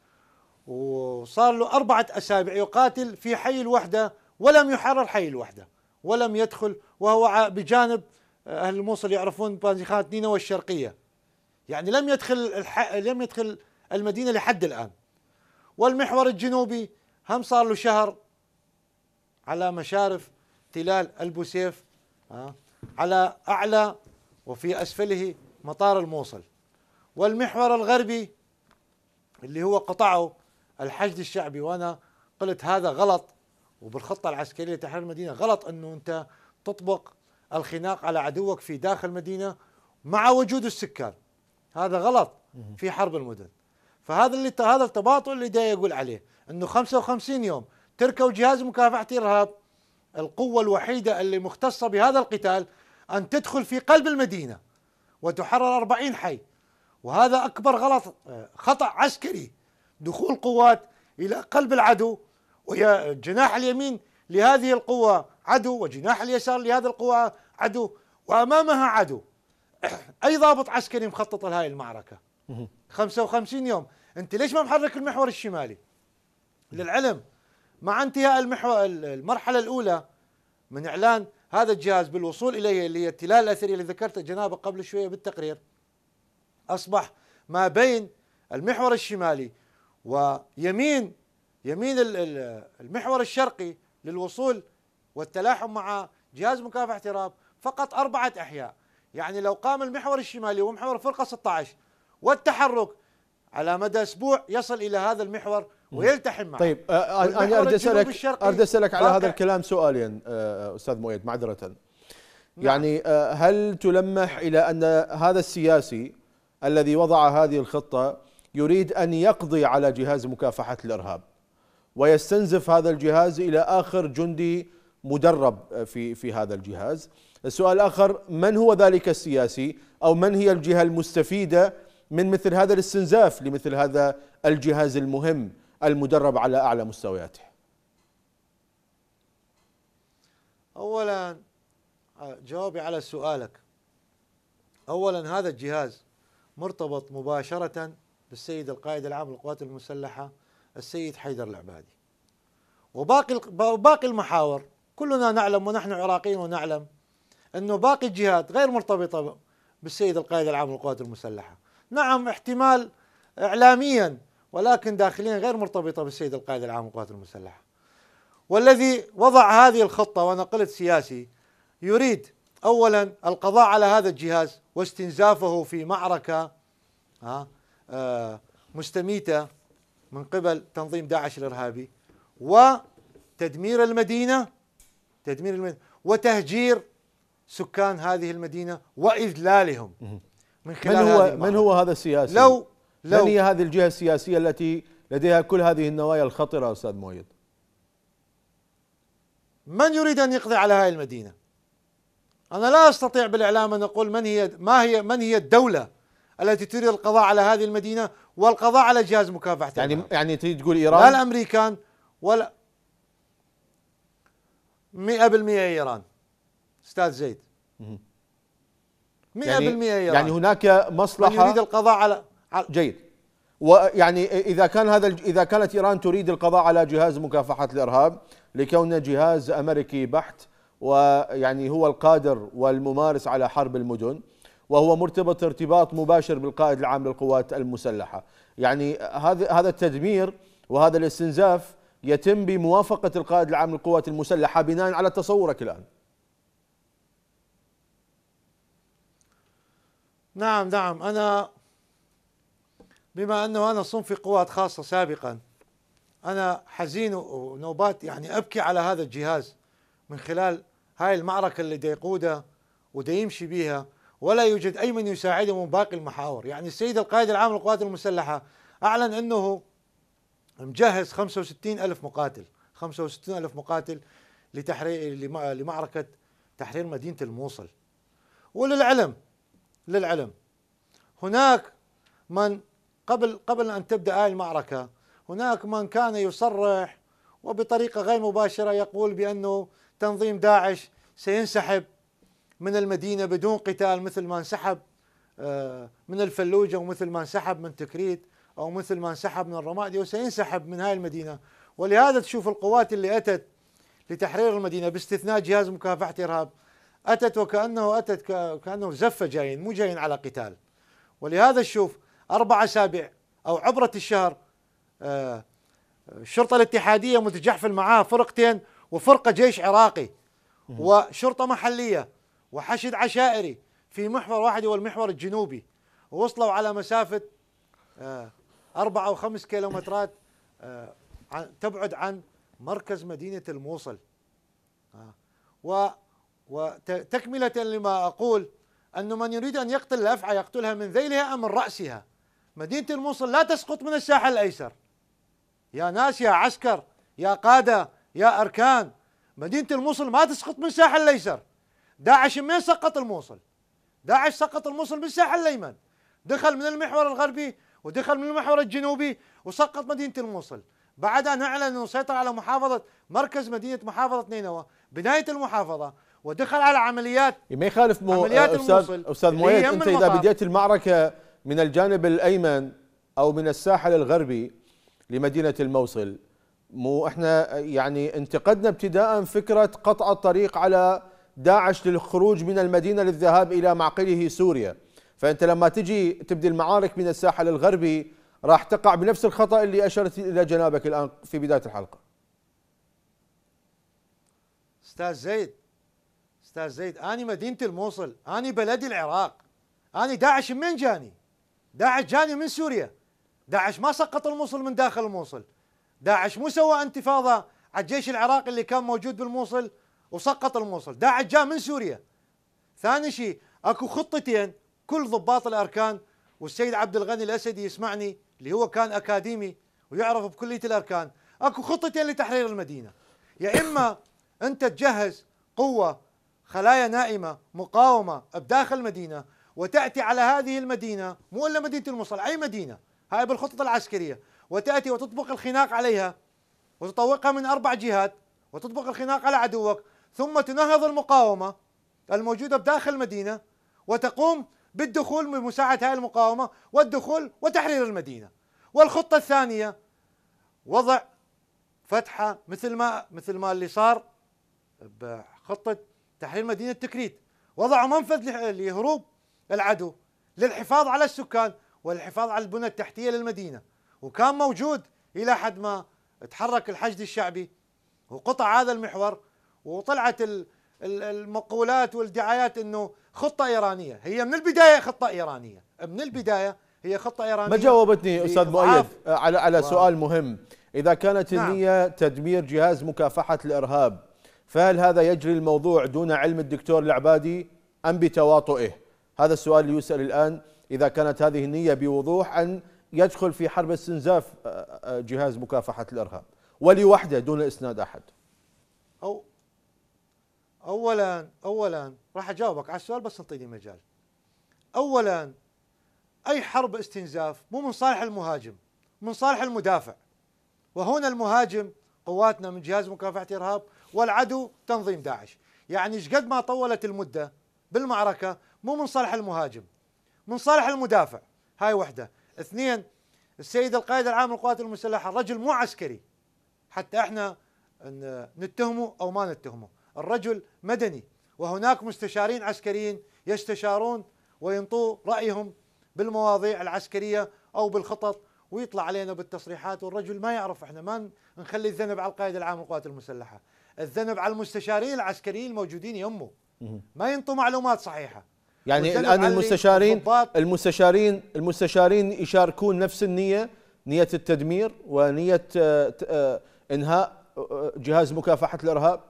وصار له أربعة أسابيع يقاتل في حي الوحدة ولم يحرر حي الوحدة ولم يدخل وهو بجانب اهل الموصل يعرفون بانزيخانه نينوى والشرقيه يعني لم يدخل الح... لم يدخل المدينه لحد الان والمحور الجنوبي هم صار له شهر على مشارف تلال البوسيف آه، على اعلى وفي اسفله مطار الموصل والمحور الغربي اللي هو قطعه الحشد الشعبي وانا قلت هذا غلط وبالخطه العسكريه لتحرير المدينه غلط انه انت تطبق الخناق على عدوك في داخل المدينه مع وجود السكان هذا غلط في حرب المدن فهذا اللي هذا التباطؤ اللي دا يقول عليه انه 55 يوم تركوا جهاز مكافحه الارهاب القوه الوحيده اللي مختصه بهذا القتال ان تدخل في قلب المدينه وتحرر 40 حي وهذا اكبر غلط آه، خطا عسكري دخول قوات الى قلب العدو وهي الجناح اليمين لهذه القوه عدو وجناح اليسار لهذه القوه عدو وامامها عدو اي ضابط عسكري مخطط لهذه المعركه 55 يوم انت ليش ما محرك المحور الشمالي للعلم مع انتهاء المحور المرحله الاولى من اعلان هذا الجهاز بالوصول اليه اللي هي التلال الاثري اللي ذكرته جنابه قبل شويه بالتقرير اصبح ما بين المحور الشمالي ويمين يمين المحور الشرقي للوصول والتلاحم مع جهاز مكافحه الارهاب فقط أربعة أحياء يعني لو قام المحور الشمالي ومحور الفرقة 16 والتحرك على مدى أسبوع يصل إلى هذا المحور ويلتحم معه طيب آه، آه، أنا أريد أسألك أريد أسألك على هذا الكلام سؤالين آه، أستاذ مؤيد معذرة نعم. يعني هل تلمح نعم. إلى أن هذا السياسي الذي وضع هذه الخطة يريد أن يقضي على جهاز مكافحة الإرهاب ويستنزف هذا الجهاز إلى آخر جندي مدرب في في هذا الجهاز السؤال الآخر من هو ذلك السياسي أو من هي الجهة المستفيدة من مثل هذا الاستنزاف لمثل هذا الجهاز المهم المدرب على أعلى مستوياته أولا آه، جوابي على سؤالك أولا هذا الجهاز مرتبط مباشرة بالسيد القائد العام للقوات المسلحة السيد حيدر العبادي وباقي باقي المحاور كلنا نعلم ونحن عراقيين ونعلم انه باقي الجهات غير مرتبطه بالسيد القائد العام للقوات المسلحه نعم احتمال اعلاميا ولكن داخليا غير مرتبطه بالسيد القائد العام للقوات المسلحه والذي وضع هذه الخطه وانا قلت سياسي يريد اولا القضاء على هذا الجهاز واستنزافه في معركه ها آه، آه، مستميته من قبل تنظيم داعش الارهابي وتدمير المدينه تدمير المدينه وتهجير سكان هذه المدينة وإذلالهم من خلال من هو من هو هذا السياسي؟ لو لو من هي هذه الجهة السياسية التي لديها كل هذه النوايا الخطرة أستاذ مؤيد؟ من يريد أن يقضي على هذه المدينة؟ أنا لا أستطيع بالإعلام أن أقول من هي ما هي من هي الدولة التي تريد القضاء على هذه المدينة والقضاء على جهاز مكافحة يعني العالم. يعني تريد تقول إيران؟ لا الأمريكان ولا 100% إيران استاذ زيد 100% يعني, يعني هناك مصلحه يريد القضاء على, على جيد ويعني اذا كان هذا اذا كانت ايران تريد القضاء على جهاز مكافحه الارهاب لكونه جهاز امريكي بحت ويعني هو القادر والممارس على حرب المدن وهو مرتبط ارتباط مباشر بالقائد العام للقوات المسلحه، يعني هذا هذا التدمير وهذا الاستنزاف يتم بموافقه القائد العام للقوات المسلحه بناء على تصورك الان. نعم نعم أنا بما أنه أنا صنف في قوات خاصة سابقا أنا حزين ونوبات يعني أبكي على هذا الجهاز من خلال هاي المعركة اللي دا يقودها ودا يمشي بها ولا يوجد أي من يساعده من باقي المحاور يعني السيد القائد العام للقوات المسلحة أعلن أنه مجهز 65 ألف مقاتل 65 ألف مقاتل لتحرير لمعركة تحرير مدينة الموصل وللعلم للعلم هناك من قبل قبل ان تبدا هذه المعركه هناك من كان يصرح وبطريقه غير مباشره يقول بانه تنظيم داعش سينسحب من المدينه بدون قتال مثل ما انسحب آه، من الفلوجه ومثل ما انسحب من تكريت او مثل ما انسحب من الرمادي وسينسحب من هاي المدينه ولهذا تشوف القوات اللي اتت لتحرير المدينه باستثناء جهاز مكافحه ارهاب أتت وكأنه أتت كأنه زفة جايين مو جايين على قتال ولهذا تشوف أربع أسابيع أو عبرة الشهر آه، الشرطة الاتحادية متجحفل معاها فرقتين وفرقة جيش عراقي وشرطة محلية وحشد عشائري في محور واحد هو المحور الجنوبي ووصلوا على مسافة آه، أربعة أو خمس كيلومترات آه، تبعد عن مركز مدينة الموصل و وتكملة لما أقول أن من يريد أن يقتل الأفعى يقتلها من ذيلها أم من رأسها مدينة الموصل لا تسقط من الساحل الأيسر يا ناس يا عسكر يا قادة يا أركان مدينة الموصل ما تسقط من الساحل الأيسر داعش من سقط الموصل داعش سقط الموصل من الساحل الأيمن دخل من المحور الغربي ودخل من المحور الجنوبي وسقط مدينة الموصل بعد أن أعلن أنه سيطر على محافظة مركز مدينة محافظة نينوى بناية المحافظة ودخل على عمليات إيه، ما يخالف مو عمليات استاذ الموصل استاذ إيه، مؤيد انت اذا بديت المعركه من الجانب الايمن او من الساحل الغربي لمدينه الموصل مو احنا يعني انتقدنا ابتداء فكره قطع الطريق على داعش للخروج من المدينه للذهاب الى معقله سوريا فانت لما تجي تبدي المعارك من الساحل الغربي راح تقع بنفس الخطا اللي اشرت الى جنابك الان في بدايه الحلقه استاذ زيد استاذ زيد اني مدينه الموصل اني بلدي العراق اني داعش من جاني داعش جاني من سوريا داعش ما سقط الموصل من داخل الموصل داعش مو سوى انتفاضه على الجيش العراقي اللي كان موجود بالموصل وسقط الموصل داعش جاء من سوريا ثاني شيء اكو خطتين كل ضباط الاركان والسيد عبد الغني الاسدي يسمعني اللي هو كان اكاديمي ويعرف بكليه الاركان اكو خطتين لتحرير المدينه يا اما انت تجهز قوه خلايا نائمة مقاومة بداخل المدينة وتأتي على هذه المدينة مو إلا مدينة الموصل أي مدينة هاي بالخطط العسكرية وتأتي وتطبق الخناق عليها وتطوقها من أربع جهات وتطبق الخناق على عدوك ثم تنهض المقاومة الموجودة بداخل المدينة وتقوم بالدخول بمساعدة هذه المقاومة والدخول وتحرير المدينة والخطة الثانية وضع فتحة مثل ما مثل ما اللي صار بخطة تحرير مدينة تكريت وضعوا منفذ لهروب العدو للحفاظ على السكان والحفاظ على البنى التحتية للمدينة وكان موجود إلى حد ما تحرك الحشد الشعبي وقطع هذا المحور وطلعت المقولات والدعايات انه خطه ايرانيه، هي من البدايه خطه ايرانيه، من البدايه هي خطه ايرانيه ما جاوبتني استاذ مؤيد إيه، على على سؤال مهم، اذا كانت نعم. النيه تدمير جهاز مكافحه الارهاب فهل هذا يجري الموضوع دون علم الدكتور العبادي أم بتواطئه هذا السؤال يسأل الآن إذا كانت هذه النية بوضوح أن يدخل في حرب استنزاف آه، آه، جهاز مكافحة الإرهاب ولوحده دون إسناد أحد أو أولا أولا راح أجاوبك على السؤال بس أعطيني مجال أولا أي حرب استنزاف مو من صالح المهاجم من صالح المدافع وهنا المهاجم قواتنا من جهاز مكافحة إرهاب والعدو تنظيم داعش يعني قد ما طولت المدة بالمعركة مو من صالح المهاجم من صالح المدافع هاي وحدة اثنين السيد القائد العام للقوات المسلحة الرجل مو عسكري حتى احنا نتهمه او ما نتهمه الرجل مدني وهناك مستشارين عسكريين يستشارون وينطوا رايهم بالمواضيع العسكريه او بالخطط ويطلع علينا بالتصريحات والرجل ما يعرف احنا ما نخلي الذنب على القائد العام للقوات المسلحه الذنب على المستشارين العسكريين الموجودين يمه ما ينطوا معلومات صحيحه يعني الان المستشارين المستشارين المستشارين يشاركون نفس النيه نيه التدمير ونيه آه، آه، انهاء آه، جهاز مكافحه الارهاب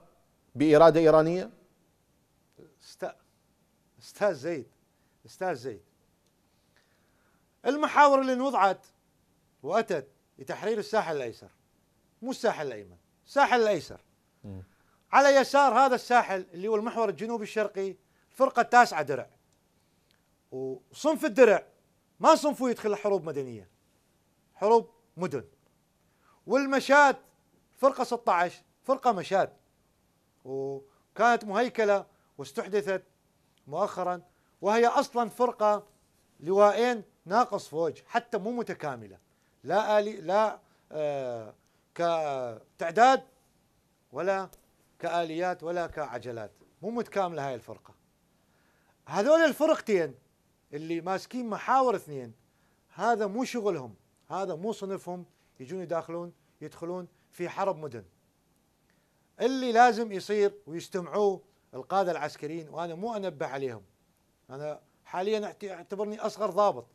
باراده ايرانيه استاذ زيد استاذ زيد المحاور اللي انوضعت واتت لتحرير الساحل الايسر مو الساحل الايمن الساحل الايسر على يسار هذا الساحل اللي هو المحور الجنوبي الشرقي فرقه تاسعه درع وصنف الدرع ما صنفه يدخل حروب مدنيه حروب مدن والمشاد فرقه 16 فرقه مشاد وكانت مهيكله واستحدثت مؤخرا وهي اصلا فرقه لوائين ناقص فوج حتى مو متكامله لا آلي لا آه كتعداد ولا كآليات ولا كعجلات مو متكاملة هاي الفرقة هذول الفرقتين اللي ماسكين محاور اثنين هذا مو شغلهم هذا مو صنفهم يجون يداخلون يدخلون في حرب مدن اللي لازم يصير ويستمعوه القادة العسكريين وأنا مو أنبه عليهم أنا حاليا اعتبرني أصغر ضابط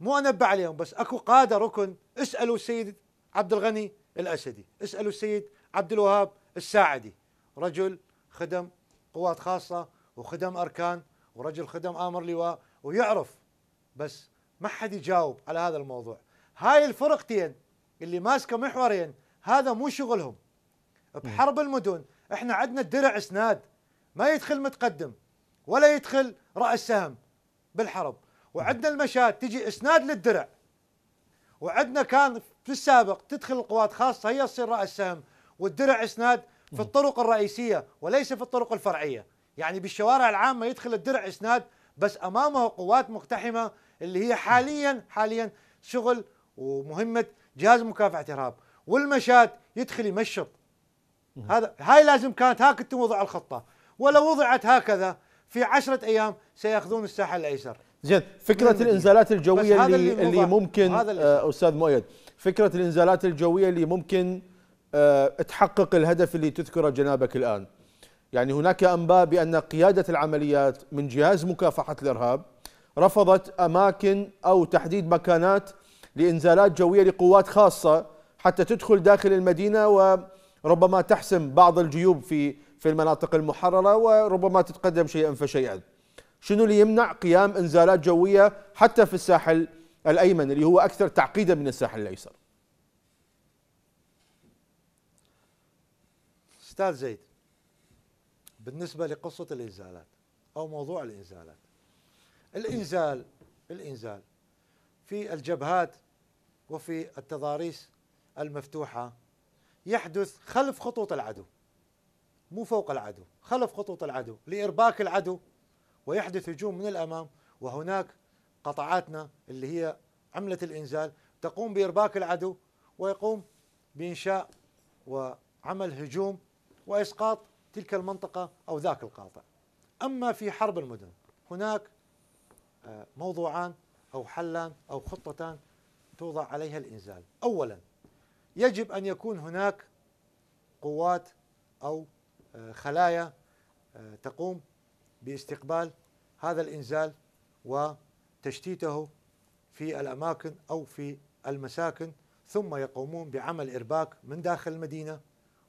مو أنبه عليهم بس أكو قادة ركن اسألوا السيد عبد الغني الأسدي اسألوا السيد عبد الوهاب الساعدي رجل خدم قوات خاصة وخدم أركان ورجل خدم آمر لواء ويعرف بس ما حد يجاوب على هذا الموضوع هاي الفرقتين اللي ماسكة محورين هذا مو شغلهم بحرب المدن احنا عندنا الدرع اسناد ما يدخل متقدم ولا يدخل رأس سهم بالحرب وعندنا المشاة تجي اسناد للدرع وعندنا كان في السابق تدخل القوات خاصة هي تصير رأس سهم والدرع اسناد في الطرق الرئيسيه وليس في الطرق الفرعيه يعني بالشوارع العامه يدخل الدرع اسناد بس امامه قوات مقتحمه اللي هي حاليا حاليا شغل ومهمه جهاز مكافحه ارهاب والمشات يدخل يمشط هذا هاي لازم كانت هاك وضع الخطه ولو وضعت هكذا في عشرة ايام سياخذون الساحل الايسر زين فكره الانزالات الجويه اللي, اللي ممكن آه استاذ مؤيد فكره الانزالات الجويه اللي ممكن آه، تحقق الهدف اللي تذكره جنابك الآن يعني هناك أنباء بأن قيادة العمليات من جهاز مكافحة الإرهاب رفضت أماكن أو تحديد مكانات لإنزالات جوية لقوات خاصة حتى تدخل داخل المدينة وربما تحسم بعض الجيوب في في المناطق المحررة وربما تتقدم شيئا فشيئا شنو اللي يمنع قيام إنزالات جوية حتى في الساحل الأيمن اللي هو أكثر تعقيدا من الساحل الأيسر استاذ زيد بالنسبه لقصه الانزالات او موضوع الانزالات الانزال الانزال في الجبهات وفي التضاريس المفتوحه يحدث خلف خطوط العدو مو فوق العدو خلف خطوط العدو لارباك العدو ويحدث هجوم من الامام وهناك قطعاتنا اللي هي عمله الانزال تقوم بارباك العدو ويقوم بانشاء وعمل هجوم وإسقاط تلك المنطقة أو ذاك القاطع أما في حرب المدن هناك آه، موضوعان أو حلان أو خطتان توضع عليها الإنزال أولا يجب أن يكون هناك قوات أو آه، خلايا آه، تقوم باستقبال هذا الإنزال وتشتيته في الأماكن أو في المساكن ثم يقومون بعمل إرباك من داخل المدينة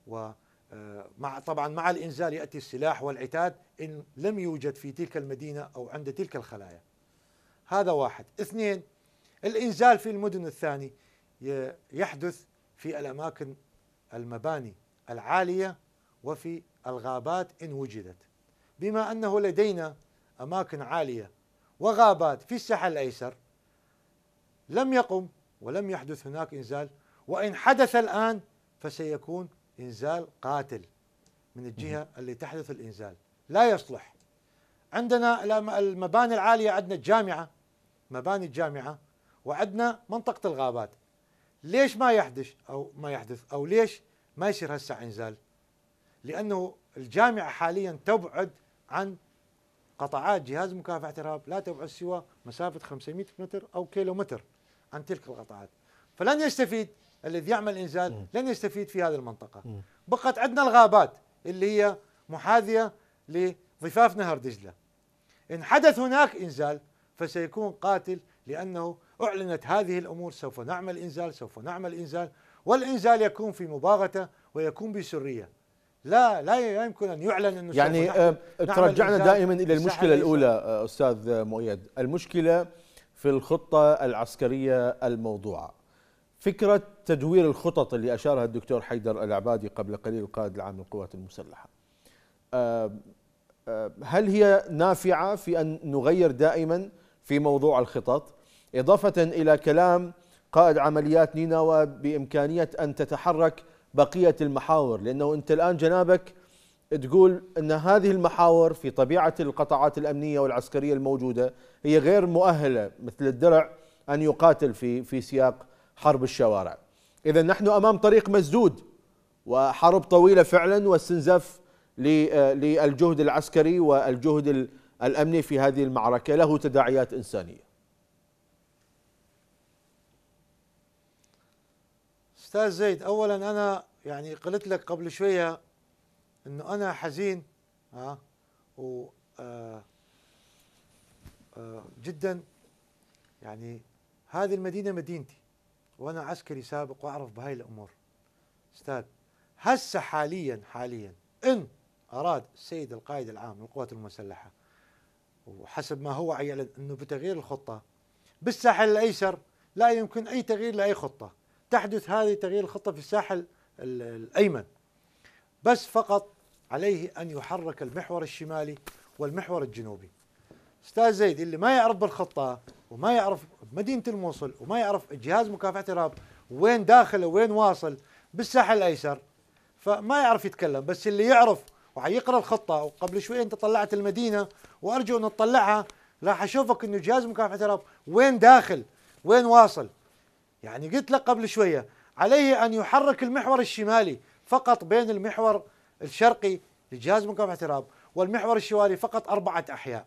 و آه، مع طبعا مع الانزال ياتي السلاح والعتاد ان لم يوجد في تلك المدينه او عند تلك الخلايا. هذا واحد، اثنين الانزال في المدن الثاني يحدث في الاماكن المباني العاليه وفي الغابات ان وجدت. بما انه لدينا اماكن عاليه وغابات في الساحل الايسر لم يقم ولم يحدث هناك انزال وان حدث الان فسيكون إنزال قاتل من الجهة اللي تحدث الإنزال لا يصلح عندنا المباني العالية عندنا الجامعة مباني الجامعة وعندنا منطقة الغابات ليش ما يحدث أو ما يحدث أو ليش ما يصير هسه إنزال لأنه الجامعة حاليا تبعد عن قطعات جهاز مكافحة الإرهاب لا تبعد سوى مسافة 500 متر أو كيلومتر عن تلك القطعات فلن يستفيد الذي يعمل انزال لن يستفيد في هذه المنطقه بقت عندنا الغابات اللي هي محاذيه لضفاف نهر دجله ان حدث هناك انزال فسيكون قاتل لانه اعلنت هذه الامور سوف نعمل انزال سوف نعمل انزال والانزال يكون في مباغته ويكون بسريه لا لا يمكن ان يعلن انه يعني نعمل آه، ترجعنا نعمل دائما الى المشكله الاولى آه، استاذ مؤيد المشكله في الخطه العسكريه الموضوعه فكرة تدوير الخطط اللي أشارها الدكتور حيدر العبادي قبل قليل القائد العام للقوات المسلحة هل هي نافعة في أن نغير دائما في موضوع الخطط إضافة إلى كلام قائد عمليات نينوى بإمكانية أن تتحرك بقية المحاور لأنه أنت الآن جنابك تقول أن هذه المحاور في طبيعة القطاعات الأمنية والعسكرية الموجودة هي غير مؤهلة مثل الدرع أن يقاتل في في سياق حرب الشوارع إذا نحن أمام طريق مسدود وحرب طويلة فعلا واستنزاف آه، للجهد العسكري والجهد الأمني في هذه المعركة له تداعيات إنسانية أستاذ زيد أولا أنا يعني قلت لك قبل شوية أنه أنا حزين ها آه، و آه، جدا يعني هذه المدينة مدينتي وانا عسكري سابق واعرف بهاي الامور استاذ هسه حاليا حاليا ان اراد السيد القائد العام للقوات المسلحه وحسب ما هو يعلن انه بتغيير الخطه بالساحل الايسر لا يمكن اي تغيير لاي خطه تحدث هذه تغيير الخطه في الساحل الايمن بس فقط عليه ان يحرك المحور الشمالي والمحور الجنوبي استاذ زيد اللي ما يعرف بالخطه وما يعرف بمدينه الموصل وما يعرف جهاز مكافحه الارهاب وين داخله وين واصل بالساحل الايسر فما يعرف يتكلم بس اللي يعرف وحيقرا الخطه وقبل شوي انت طلعت المدينه وارجو ان تطلعها راح اشوفك انه جهاز مكافحه الارهاب وين داخل وين واصل يعني قلت لك قبل شويه عليه ان يحرك المحور الشمالي فقط بين المحور الشرقي لجهاز مكافحه الارهاب والمحور الشمالي فقط اربعه احياء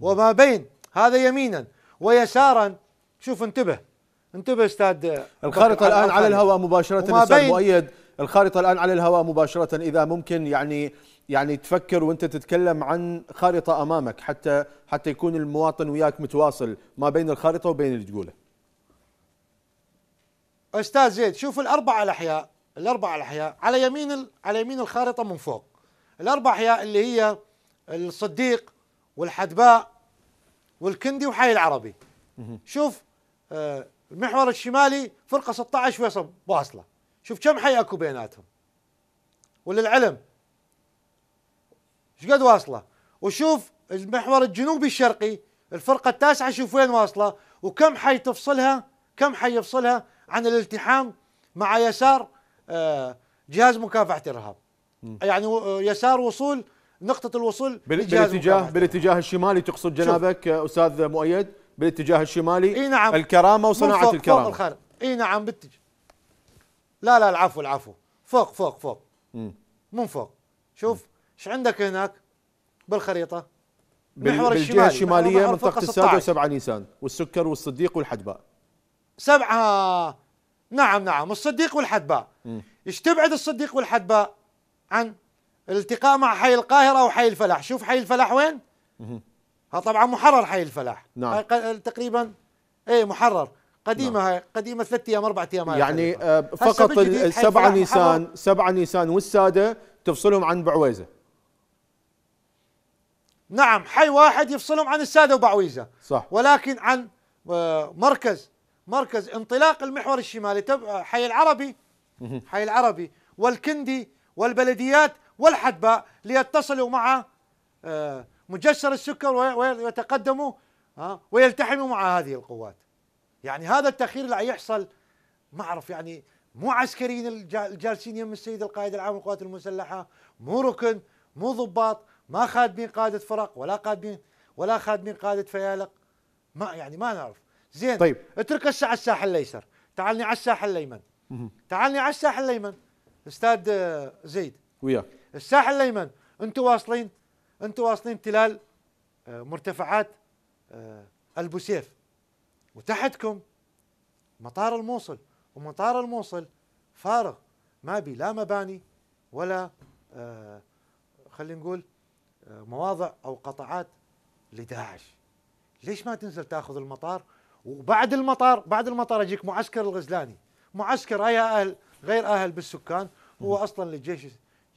وما بين هذا يمينا ويسارا شوف انتبه انتبه استاذ الخارطه الان على الهواء مباشره استاذ مؤيد الخارطه الان على الهواء مباشره اذا ممكن يعني يعني تفكر وانت تتكلم عن خارطه امامك حتى حتى يكون المواطن وياك متواصل ما بين الخارطه وبين اللي تقوله. استاذ زيد شوف الاربع الاحياء الاربع الاحياء على يمين على يمين الخارطه من فوق. الاربع احياء اللي هي الصديق والحدباء والكندي وحي العربي شوف آه، المحور الشمالي فرقه 16 فيصل واصله شوف كم حي اكو بيناتهم وللعلم ايش قد واصله وشوف المحور الجنوبي الشرقي الفرقه التاسعه شوف وين واصله وكم حي تفصلها كم حي يفصلها عن الالتحام مع يسار آه، جهاز مكافحه الارهاب يعني آه، يسار وصول نقطه الوصول بالاتجاه بالاتجاه الشمالي تقصد جنابك شوف. آه، استاذ مؤيد بالاتجاه الشمالي اي نعم الكرامه وصناعه فوق الكرامه فوق الخارج اي نعم بالاتجاه لا لا العفو العفو فوق فوق فوق مم. من فوق شوف ايش عندك هناك بالخريطه محور الشمالي الشماليه منطقه السادة وسبعة نيسان والسكر والصديق والحدباء سبعة نعم نعم الصديق والحدباء ايش تبعد الصديق والحدباء عن الالتقاء مع حي القاهره وحي الفلاح شوف حي الفلاح وين ها طبعا محرر حي الفلاح نعم هاي تقريبا ايه محرر قديمه نعم. هاي قديمه ثلاث ايام اربع ايام يعني آه، فقط السبعة نيسان سبعة نيسان والساده تفصلهم عن بعويزه نعم حي واحد يفصلهم عن الساده وبعويزه صح ولكن عن آه، مركز مركز انطلاق المحور الشمالي حي العربي حي العربي والكندي والبلديات والحدباء ليتصلوا مع آه، مجسر السكر ويتقدموا آه، ويلتحموا مع هذه القوات يعني هذا التأخير اللي يحصل ما أعرف يعني مو عسكريين الجالسين يم السيد القائد العام للقوات المسلحة مو ركن مو ضباط ما خادمين قادة فرق ولا قادمين ولا خادمين قادة فيالق ما يعني ما نعرف زين طيب اترك الساعة الساحل الايسر تعالني على الساحل الايمن تعالني على الساحل الايمن استاذ آه، زيد وياك الساحل الايمن انتم واصلين انتم واصلين تلال آه، مرتفعات آه، البوسيف وتحتكم مطار الموصل ومطار الموصل فارغ ما بي لا مباني ولا آه، خلينا نقول مواضع او قطعات لداعش ليش ما تنزل تاخذ المطار وبعد المطار بعد المطار يجيك معسكر الغزلاني معسكر اي اهل غير اهل بالسكان هو اصلا للجيش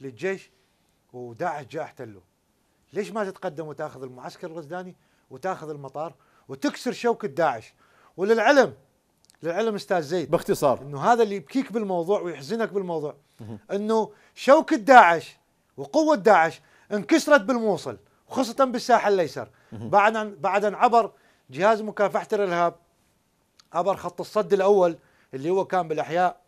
للجيش وداعش جاء احتلوه ليش ما تتقدم وتاخذ المعسكر الغزداني وتاخذ المطار وتكسر شوكه داعش وللعلم للعلم استاذ زيد باختصار انه هذا اللي يبكيك بالموضوع ويحزنك بالموضوع انه شوكه داعش وقوه داعش انكسرت بالموصل خاصة بالساحل الايسر بعد بعد ان عبر جهاز مكافحه الارهاب عبر خط الصد الاول اللي هو كان بالاحياء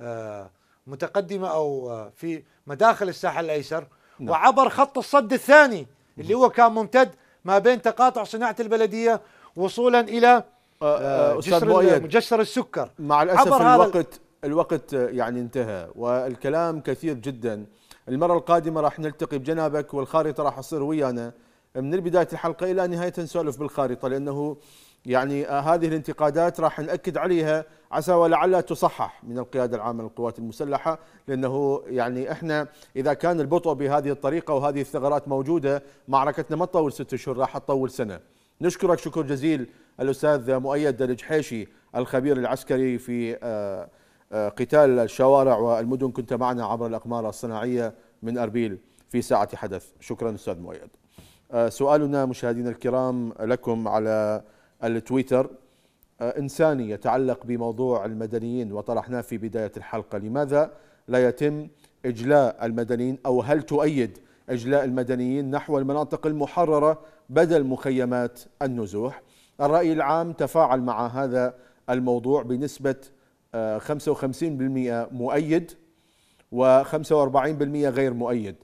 آه، متقدمة أو آه، في مداخل الساحل الأيسر نعم. وعبر خط الصد الثاني اللي هو كان ممتد ما بين تقاطع صناعة البلدية وصولا إلى آه، آه، جسر مؤيد جسر السكر مع الأسف عبر الوقت الوقت يعني انتهى والكلام كثير جدا المرة القادمة راح نلتقي بجنابك والخارطة راح تصير ويانا من بداية الحلقة إلى نهاية نسولف بالخارطة لأنه يعني آه، هذه الانتقادات راح نأكد عليها عسى ولعل تصحح من القيادة العامة للقوات المسلحة لأنه يعني إحنا إذا كان البطء بهذه الطريقة وهذه الثغرات موجودة معركتنا ما تطول ست شهور راح تطول سنة نشكرك شكر جزيل الأستاذ مؤيد الجحيشي الخبير العسكري في آه، آه، قتال الشوارع والمدن كنت معنا عبر الأقمار الصناعية من أربيل في ساعة حدث شكرا أستاذ مؤيد سؤالنا مشاهدينا الكرام لكم على التويتر آه، إنساني يتعلق بموضوع المدنيين وطرحناه في بداية الحلقة لماذا لا يتم إجلاء المدنيين أو هل تؤيد إجلاء المدنيين نحو المناطق المحررة بدل مخيمات النزوح الرأي العام تفاعل مع هذا الموضوع بنسبة 55% آه، مؤيد و45% غير مؤيد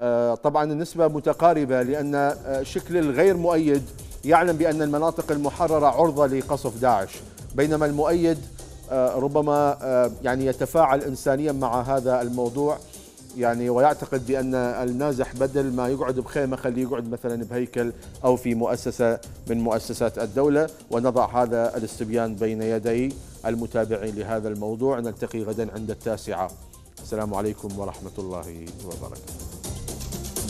آه، طبعا النسبة متقاربة لأن آه، شكل الغير مؤيد يعلم بأن المناطق المحررة عرضة لقصف داعش بينما المؤيد آه، ربما يعني يتفاعل إنسانيا مع هذا الموضوع يعني ويعتقد بأن النازح بدل ما يقعد بخيمة خليه يقعد مثلا بهيكل أو في مؤسسة من مؤسسات الدولة ونضع هذا الاستبيان بين يدي المتابعين لهذا الموضوع نلتقي غدا عند التاسعة السلام عليكم ورحمة الله وبركاته